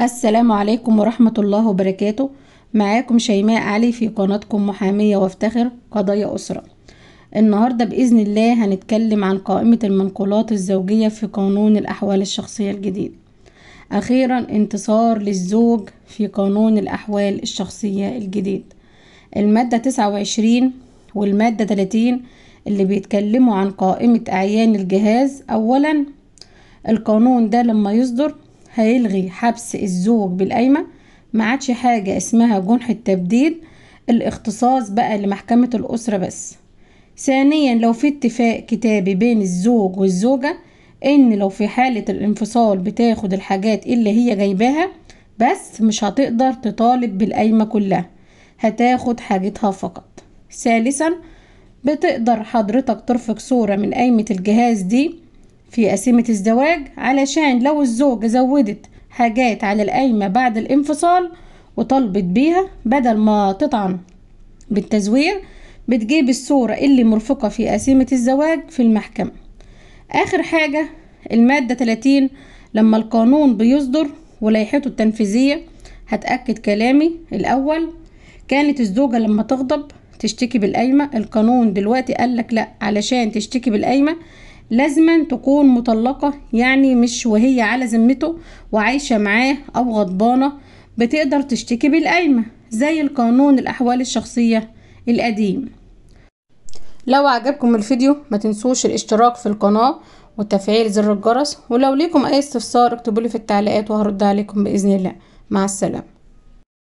السلام عليكم ورحمة الله وبركاته معاكم شيماء علي في قناتكم محامية وافتخر قضايا أسرة النهاردة بإذن الله هنتكلم عن قائمة المنقولات الزوجية في قانون الأحوال الشخصية الجديد أخيرا انتصار للزوج في قانون الأحوال الشخصية الجديد المادة 29 والمادة 30 اللي بيتكلموا عن قائمة أعيان الجهاز أولا القانون ده لما يصدر هيلغي حبس الزوج بالقايمة ما عادش حاجة اسمها جنح التبديد الاختصاص بقى لمحكمة الأسرة بس ثانيا لو في اتفاق كتابي بين الزوج والزوجة ان لو في حالة الانفصال بتاخد الحاجات اللي هي جايباها بس مش هتقدر تطالب بالقايمة كلها هتاخد حاجتها فقط ثالثا بتقدر حضرتك ترفق صورة من قايمة الجهاز دي في قسيمة الزواج علشان لو الزوجة زودت حاجات على القايمة بعد الانفصال وطلبت بيها بدل ما تطعن بالتزوير بتجيب الصورة اللي مرفقة في قسيمة الزواج في المحكمة آخر حاجة المادة 30 لما القانون بيصدر ولايحته التنفيذية هتأكد كلامي الأول كانت الزوجة لما تغضب تشتكي بالقايمة القانون دلوقتي قالك لأ علشان تشتكي بالقايمة لازما تكون مطلقة يعني مش وهي على ذمته وعايشة معاه أو غضبانة بتقدر تشتكي بالقايمة زي القانون الأحوال الشخصية القديم لو عجبكم الفيديو ما تنسوش الاشتراك في القناة وتفعيل زر الجرس ولو ليكم أي استفسار اكتبولي في التعليقات وهرد عليكم بإذن الله مع السلامة